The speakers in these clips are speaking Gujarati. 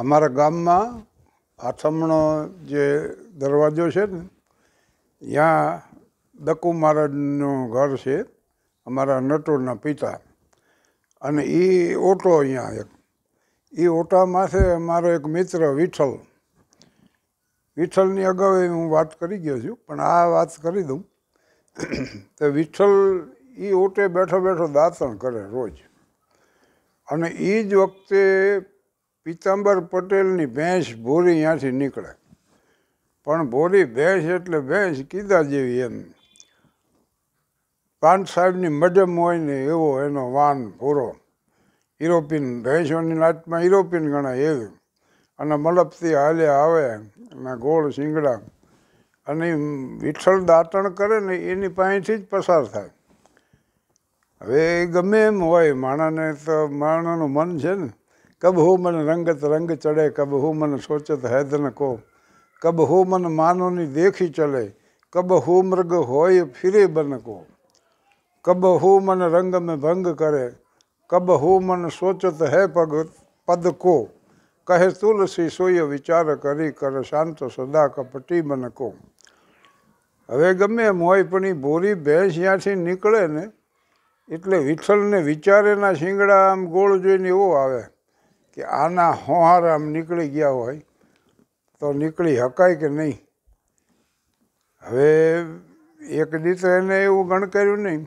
અમારા ગામમાં આથમણો જે દરવાજો છે ને ત્યાં દકુ મહારાજનું ઘર છે અમારા નટોરના પિતા અને એ ઓટો અહીંયા એક એ ઓટા માથે મારો એક મિત્ર વિઠ્ઠલ વિઠ્ઠલની અગાઉ હું વાત કરી ગયો છું પણ આ વાત કરી દઉં તો વિઠ્ઠલ એ ઓટે બેઠો બેઠો દાતણ કરે રોજ અને એ જ વખતે પીતાંબર પટેલની ભેંસ ભોરી ત્યાંથી નીકળે પણ ભોરી ભેંસ એટલે ભેંસ કીધા જેવી એમ પાંચ સાહેબની મજમ હોય ને એવો એનો વાન પૂરો યુરોપિયન ભેંસોની નાતમાં યુરોપિયન ગણાય એવી અને મલપથી હાલ્યા આવે અને ગોળ શિંગડા અને વિઠ્ઠલ દાતણ કરે ને એની પાસેથી જ પસાર થાય હવે ગમે એમ હોય માણસને તો માણસનું મન છે ને કબ મન રંગત રંગ ચડે કબ હો મન સોચત હૈદન કો કબ હો મન માનોની દેખી ચલે કબ હો મૃગ હોય ફિરે બન કો કબ હો મન રંગ મેં ભંગ કરે કબ હો મન સોચત હૈ પગ પદ કો કહે તુલસી સોય વિચાર કરી કર શાંત સદા કપટી મન કો હવે ગમે મોયપણી બોરી પણ ભેંસ ત્યાંથી નીકળે ને એટલે વિઠ્ઠલને વિચારેના શિંગડા આમ ગોળ જોઈને એવો આવે કે આના હોહાર આમ નીકળી ગયા હોય તો નીકળી શકાય કે નહીં હવે એક દી તો એને એવું ગણ કર્યું નહીં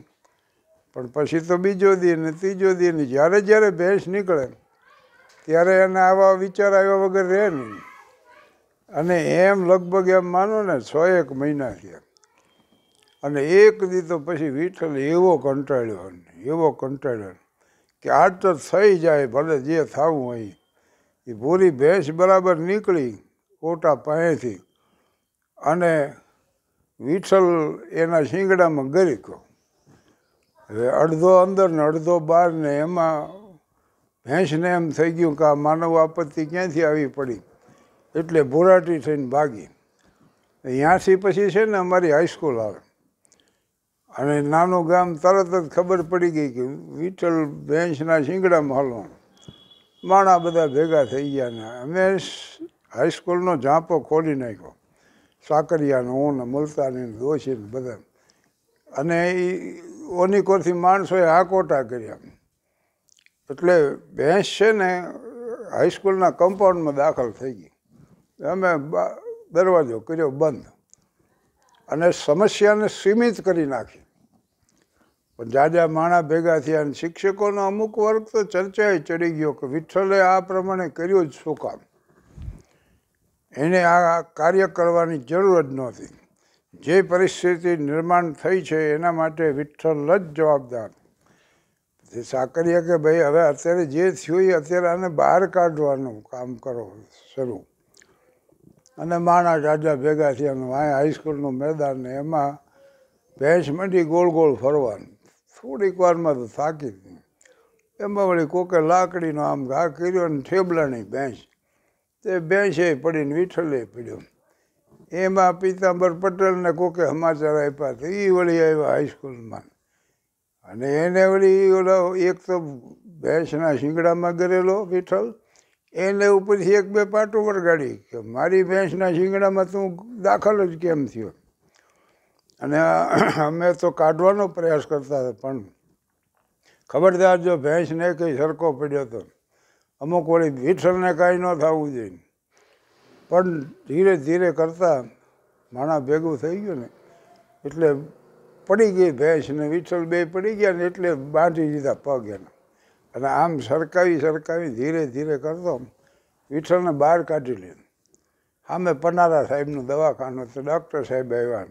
પણ પછી તો બીજો દી ને ત્રીજો દી ને જ્યારે જ્યારે ભેંસ નીકળે ત્યારે એને આવા વિચાર આવ્યા વગર રહે નહીં અને એમ લગભગ એમ માનો ને છ એક મહિના થયા અને એક દી તો પછી વિઠ્ઠલ એવો કંટાળ્યો એવો કંટાળ્યો કે આ તો થઈ જાય ભલે જે થવું અહીં એ ભૂરી ભેંસ બરાબર નીકળી ઓટા પાસેથી અને વિઠ્ઠલ એના શિંગડામાં ગરીકો હવે અડધો અંદર ને અડધો બહાર ને એમાં ભેંસને એમ થઈ ગયું કે આ માનવ આપત્તિ ક્યાંથી આવી પડી એટલે ભોરાટી થઈને ભાગી ત્યાંથી પછી છે ને અમારી હાઈસ્કૂલ આવે અને નાનું ગામ તરત જ ખબર પડી ગઈ કે વિઠ્ઠલ ભેંસના શિંગડામાં હલવાનું માણા બધા ભેગા થઈ ગયા ને અમે હાઈસ્કૂલનો ઝાંપો ખોલી નાખ્યો સાકરિયાનો હું ને મુલતાની દોશી બધા અને એ ઓની કોરથી માણસોએ હાકોટા કર્યા એટલે ભેંસ છે ને હાઈસ્કૂલના કમ્પાઉન્ડમાં દાખલ થઈ ગઈ અમે દરવાજો કર્યો બંધ અને સમસ્યાને સીમિત કરી નાખી પણ જાજા માણા ભેગા થયા અને શિક્ષકોનો અમુક વર્ગ તો ચર્ચાએ ચડી ગયો કે વિઠ્ઠલે આ પ્રમાણે કર્યું જ શું કામ એને આ કાર્ય કરવાની જરૂર જ નહોતી જે પરિસ્થિતિ નિર્માણ થઈ છે એના માટે વિઠ્ઠલ જ જવાબદાર તે સાકરીએ કે ભાઈ હવે અત્યારે જે થયું એ અત્યારે આને બહાર કાઢવાનું કામ કરો શરૂ અને માણા જાજા ભેગા થયાનું આ હાઈસ્કૂલનું મેદાન ને એમાં ભેંસ મંડી ગોળ ગોળ ફરવાનું થોડીક વારમાં તો થાકી ગઈ એમાં વળી કોકે લાકડીનો આમ ઘા કર્યો અને ઠેબલાની ભેંસ તે ભેંસે પડીને વિઠ્ઠલે પડ્યો એમાં પીતાંબર પટેલને કોકે સમાચાર આપ્યા તો એ વળી આવ્યા હાઈસ્કૂલમાં અને એને વળી ઓલા એક તો ભેંસના શિંગડામાં ગરેલો વિઠ્ઠલ એને ઉપરથી એક બે પાટો વરગાડી કે મારી ભેંસના શિંગડામાં તું દાખલ જ કેમ થયો અને અમે તો કાઢવાનો પ્રયાસ કરતા હતા પણ ખબરદાર જો ભેંસને કંઈ સરખો પડ્યો હતો અમુક વળી વિઠળને કાંઈ ન થવું જોઈએ પણ ધીરે ધીરે કરતાં માણા ભેગું થઈ ગયું ને એટલે પડી ગઈ ભેંસ ને વિઠ્ઠલ બે પડી ગયા ને એટલે બાંધી દીધા પગ એના અને આમ સરકાવી સરકાવી ધીરે ધીરે કરતો વિઠ્ઠલને બહાર કાઢી લે સામે પનારા સાહેબનું દવાખાનું તો ડૉક્ટર સાહેબ આવ્યા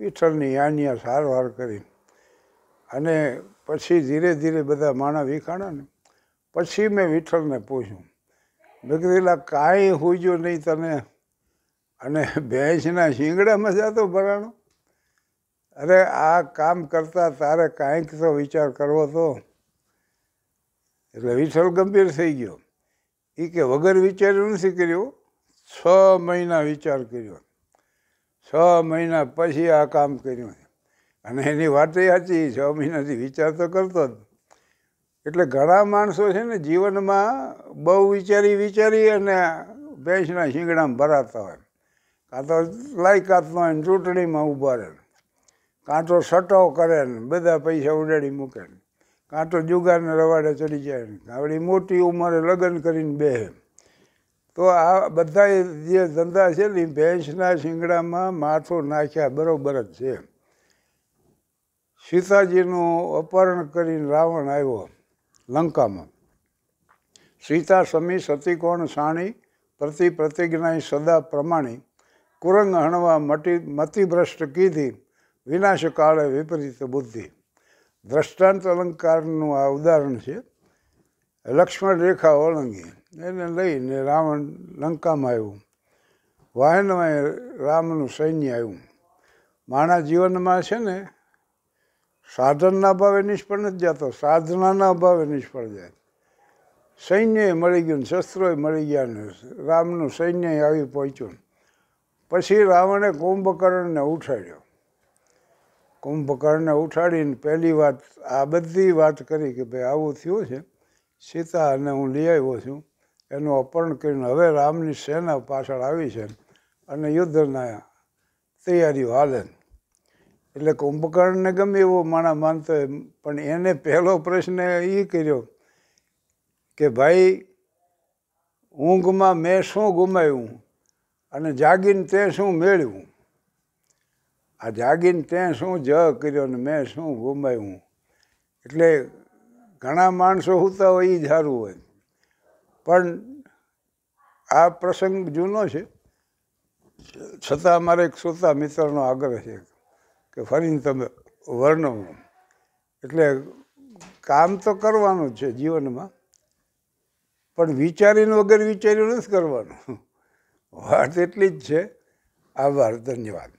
વિઠ્ઠલની યાનિયા સારવાર કરી અને પછી ધીરે ધીરે બધા માણા વિખાણા ને પછી મેં વિઠ્ઠલને પૂછ્યું મેં કીધેલા કાંઈ હોજો નહીં તને અને ભેંસના શિંગડામાં જતો ભરાણો અરે આ કામ કરતાં તારે કાંઈક તો વિચાર કરવો તો એટલે વિઠ્ઠલ ગંભીર થઈ ગયો એ કે વગર વિચાર્યું નથી કર્યો છ મહિના વિચાર કર્યો છ મહિના પછી આ કામ કર્યું અને એની વાત એ સાચી છ મહિનાથી વિચાર તો કરતો જ એટલે ઘણા માણસો છે ને જીવનમાં બહુ વિચારી વિચારી અને ભેંસના શીંગડામાં ભરાતા હોય કાં તો લાયકાતનો હોય ચૂંટણીમાં ઊભા રહે કાં તો સટો કરે ને બધા પૈસા ઉડાડી મૂકે કાં તો જુગારને રવાડે ચડી જાય ને આવડી મોટી ઉંમરે લગ્ન કરીને બેહે તો આ બધા જે ધંધા છે ને ભેંસના શિંગડામાં માથું નાખ્યા બરાબર જ છે સીતાજીનું અપહરણ કરીને રાવણ આવ્યો લંકામાં સીતા સમી સતીકોણ સાણી પ્રતિ પ્રતિજ્ઞાએ સદા પ્રમાણી કુરંગ હણવા મટી મતિભ્રષ્ટ કીધી વિનાશ કાળે વિપરીત બુદ્ધિ દ્રષ્ટાંત અલંકારનું આ ઉદાહરણ છે લક્ષ્મણ રેખા ઓળંગી એને લઈને રાવણ લંકામાં આવ્યું વાહનમાં રામનું સૈન્ય આવ્યું માણા જીવનમાં છે ને સાધનના અભાવે નિષ્ફળ નથી જતો સાધનાના અભાવે નિષ્ફળ જાય સૈન્ય મળી ગયું ને શસ્ત્રોએ મળી ગયા ને રામનું સૈન્ય આવી પહોંચ્યું પછી રાવણે કુંભકર્ણને ઉઠાડ્યો કુંભકર્ણને ઉઠાડીને પહેલી વાત આ બધી વાત કરી કે ભાઈ આવું થયું છે સીતા અને હું લઈ આવ્યો છું એનું અપહરણ કરીને હવે રામની સેના પાછળ આવી છે અને યુદ્ધના તૈયારીઓ હાલે એટલે કુંભકર્ણને ગમે એવો માણા માનતો હોય પણ એને પહેલો પ્રશ્ન એ કર્યો કે ભાઈ ઊંઘમાં મેં શું ગુમાવ્યું અને જાગીને તે શું મેળવ્યું આ જાગીને તે શું જ કર્યો ને મેં શું ગુમાવ્યું એટલે ઘણા માણસો હોતા હોય એ જ સારું હોય પણ આ પ્રસંગ જૂનો છે છતાં અમારે એક શ્રોતા મિત્રનો આગ્રહ છે કે ફરીને તમે વર્ણવો એટલે કામ તો કરવાનું છે જીવનમાં પણ વિચારીને વગર વિચાર્યું નથી કરવાનું વાત એટલી જ છે આભાર ધન્યવાદ